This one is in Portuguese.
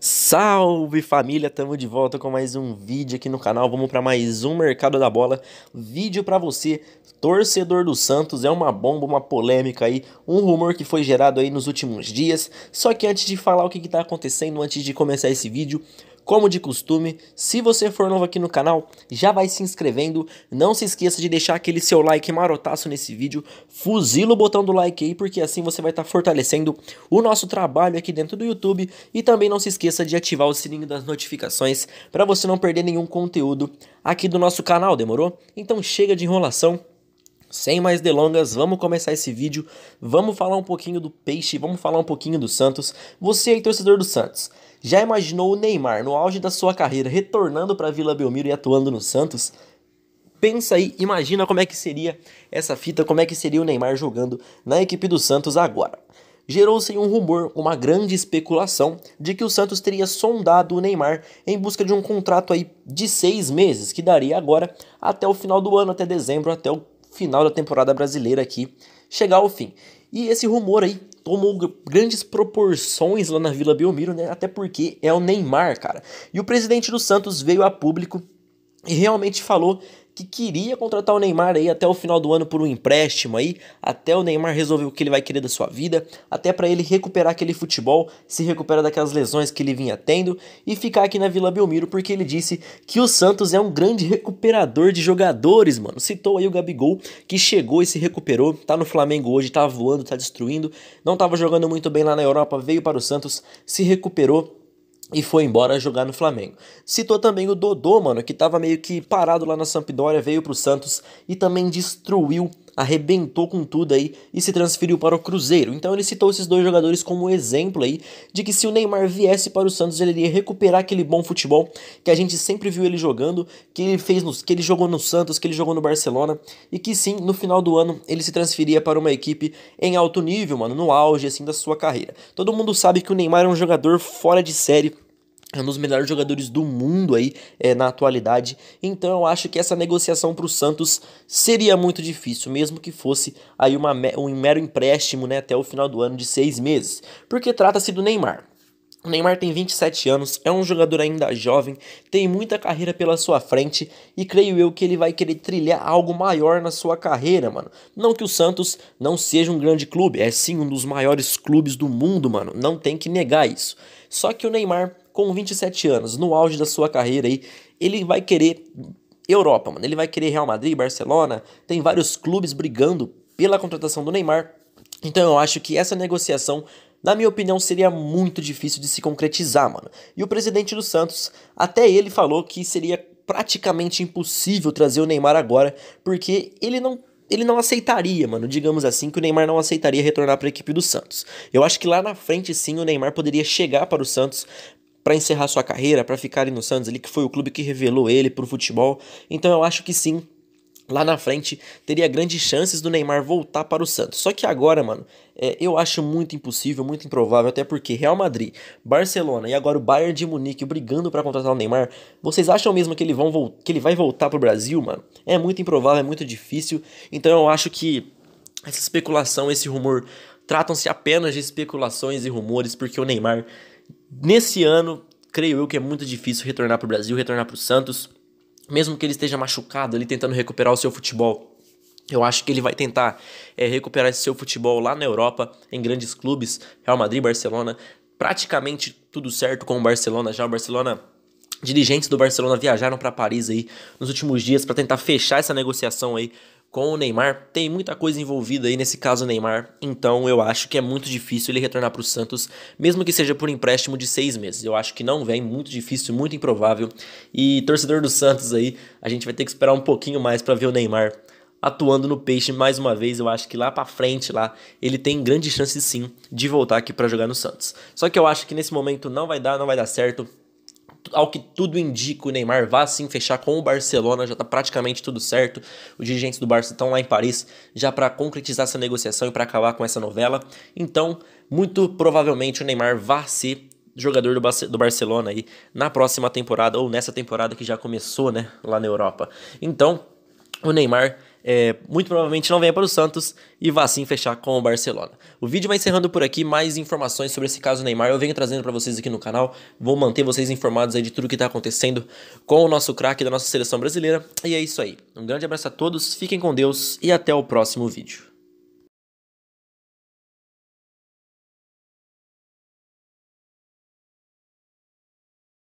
Salve família, tamo de volta com mais um vídeo aqui no canal. Vamos para mais um mercado da bola. Vídeo para você, torcedor do Santos, é uma bomba, uma polêmica aí, um rumor que foi gerado aí nos últimos dias. Só que antes de falar o que que tá acontecendo, antes de começar esse vídeo, como de costume, se você for novo aqui no canal, já vai se inscrevendo. Não se esqueça de deixar aquele seu like marotaço nesse vídeo. Fuzila o botão do like aí, porque assim você vai estar tá fortalecendo o nosso trabalho aqui dentro do YouTube. E também não se esqueça de ativar o sininho das notificações para você não perder nenhum conteúdo aqui do nosso canal, demorou? Então chega de enrolação sem mais delongas, vamos começar esse vídeo. Vamos falar um pouquinho do Peixe, vamos falar um pouquinho do Santos. Você aí, torcedor do Santos, já imaginou o Neymar no auge da sua carreira retornando para Vila Belmiro e atuando no Santos? Pensa aí, imagina como é que seria essa fita, como é que seria o Neymar jogando na equipe do Santos agora. Gerou-se um rumor, uma grande especulação, de que o Santos teria sondado o Neymar em busca de um contrato aí de seis meses, que daria agora até o final do ano, até dezembro, até o final da temporada brasileira aqui chegar ao fim. E esse rumor aí tomou grandes proporções lá na Vila Belmiro, né? Até porque é o Neymar, cara. E o presidente do Santos veio a público e realmente falou que queria contratar o Neymar aí até o final do ano por um empréstimo aí, até o Neymar resolver o que ele vai querer da sua vida, até para ele recuperar aquele futebol, se recuperar daquelas lesões que ele vinha tendo e ficar aqui na Vila Belmiro porque ele disse que o Santos é um grande recuperador de jogadores, mano. Citou aí o Gabigol que chegou e se recuperou, tá no Flamengo hoje, tá voando, tá destruindo, não tava jogando muito bem lá na Europa, veio para o Santos, se recuperou e foi embora jogar no Flamengo. Citou também o Dodô, mano, que tava meio que parado lá na Sampdoria, veio pro Santos e também destruiu, arrebentou com tudo aí e se transferiu para o Cruzeiro. Então ele citou esses dois jogadores como exemplo aí de que se o Neymar viesse para o Santos, ele iria recuperar aquele bom futebol que a gente sempre viu ele jogando, que ele fez nos que ele jogou no Santos, que ele jogou no Barcelona e que sim, no final do ano ele se transferia para uma equipe em alto nível, mano, no auge assim da sua carreira. Todo mundo sabe que o Neymar é um jogador fora de série é um dos melhores jogadores do mundo aí é, na atualidade. Então eu acho que essa negociação para o Santos seria muito difícil, mesmo que fosse aí uma, um mero empréstimo né, até o final do ano de seis meses, porque trata-se do Neymar. O Neymar tem 27 anos, é um jogador ainda jovem, tem muita carreira pela sua frente e creio eu que ele vai querer trilhar algo maior na sua carreira, mano. Não que o Santos não seja um grande clube, é sim um dos maiores clubes do mundo, mano, não tem que negar isso. Só que o Neymar com 27 anos, no auge da sua carreira aí, ele vai querer Europa, mano. Ele vai querer Real Madrid, Barcelona, tem vários clubes brigando pela contratação do Neymar. Então eu acho que essa negociação, na minha opinião, seria muito difícil de se concretizar, mano. E o presidente do Santos, até ele falou que seria praticamente impossível trazer o Neymar agora, porque ele não ele não aceitaria, mano, digamos assim, que o Neymar não aceitaria retornar para a equipe do Santos. Eu acho que lá na frente sim o Neymar poderia chegar para o Santos, para encerrar sua carreira, para ficar ali no Santos, ali que foi o clube que revelou ele para o futebol. Então eu acho que sim, lá na frente teria grandes chances do Neymar voltar para o Santos. Só que agora, mano, é, eu acho muito impossível, muito improvável, até porque Real Madrid, Barcelona e agora o Bayern de Munique brigando para contratar o Neymar. Vocês acham mesmo que ele, vão que ele vai voltar para o Brasil, mano? É muito improvável, é muito difícil. Então eu acho que essa especulação, esse rumor, tratam-se apenas de especulações e rumores, porque o Neymar Nesse ano, creio eu que é muito difícil retornar para o Brasil, retornar para o Santos, mesmo que ele esteja machucado ali tentando recuperar o seu futebol. Eu acho que ele vai tentar é, recuperar esse seu futebol lá na Europa, em grandes clubes, Real Madrid, Barcelona. Praticamente tudo certo com o Barcelona já. O Barcelona dirigentes do Barcelona viajaram para Paris aí nos últimos dias para tentar fechar essa negociação aí com o Neymar. Tem muita coisa envolvida aí nesse caso Neymar, então eu acho que é muito difícil ele retornar para o Santos, mesmo que seja por empréstimo de seis meses. Eu acho que não vem, muito difícil, muito improvável. E torcedor do Santos aí, a gente vai ter que esperar um pouquinho mais para ver o Neymar atuando no Peixe mais uma vez. Eu acho que lá para frente lá ele tem grande chance sim de voltar aqui para jogar no Santos. Só que eu acho que nesse momento não vai dar, não vai dar certo ao que tudo indica, o Neymar vai sim fechar com o Barcelona, já está praticamente tudo certo. Os dirigentes do Barça estão lá em Paris já para concretizar essa negociação e para acabar com essa novela. Então, muito provavelmente o Neymar vai ser jogador do, do Barcelona aí na próxima temporada ou nessa temporada que já começou, né, lá na Europa. Então, o Neymar é, muito provavelmente não venha para o Santos e vá sim fechar com o Barcelona. O vídeo vai encerrando por aqui, mais informações sobre esse caso Neymar eu venho trazendo para vocês aqui no canal, vou manter vocês informados aí de tudo que está acontecendo com o nosso craque da nossa seleção brasileira, e é isso aí. Um grande abraço a todos, fiquem com Deus e até o próximo vídeo.